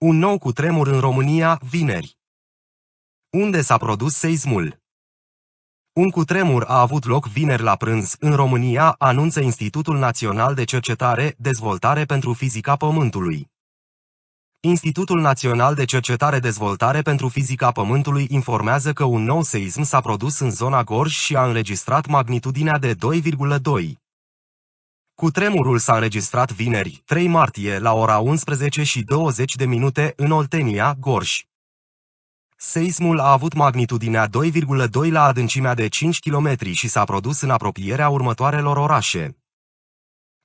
Un nou cutremur în România, vineri. Unde s-a produs seismul? Un cutremur a avut loc vineri la prânz în România, anunță Institutul Național de Cercetare, Dezvoltare pentru Fizica Pământului. Institutul Național de Cercetare Dezvoltare pentru Fizica Pământului informează că un nou seism s-a produs în zona Gorj și a înregistrat magnitudinea de 2,2. Cu tremurul s-a înregistrat vineri, 3 martie, la ora 11 și 20 de minute în Oltenia, Gorj. Seismul a avut magnitudinea 2,2 la adâncimea de 5 km și s-a produs în apropierea următoarelor orașe,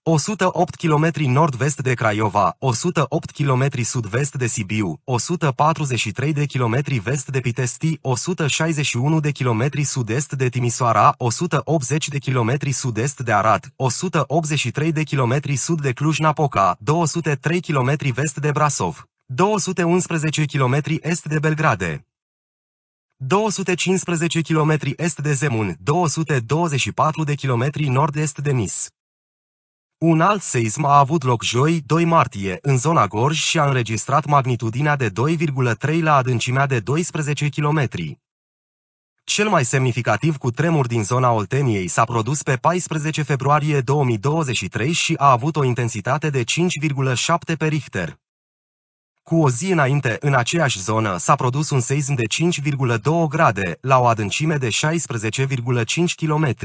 108 km nord-vest de Craiova, 108 km sud-vest de Sibiu, 143 de km vest de Pitesti, 161 de km sud-est de Timisoara, 180 de km sud-est de Arad, 183 de km sud de Cluj-Napoca, 203 km vest de Brasov, 211 km est de Belgrade. 215 km est de Zemun, 224 de km nord-est de Nis. Un alt seism a avut loc joi, 2 martie, în zona Gorj și a înregistrat magnitudinea de 2,3 la adâncimea de 12 km. Cel mai semnificativ cu tremur din zona Olteniei s-a produs pe 14 februarie 2023 și a avut o intensitate de 5,7 pe Richter. Cu o zi înainte, în aceeași zonă, s-a produs un seism de 5,2 grade, la o adâncime de 16,5 km.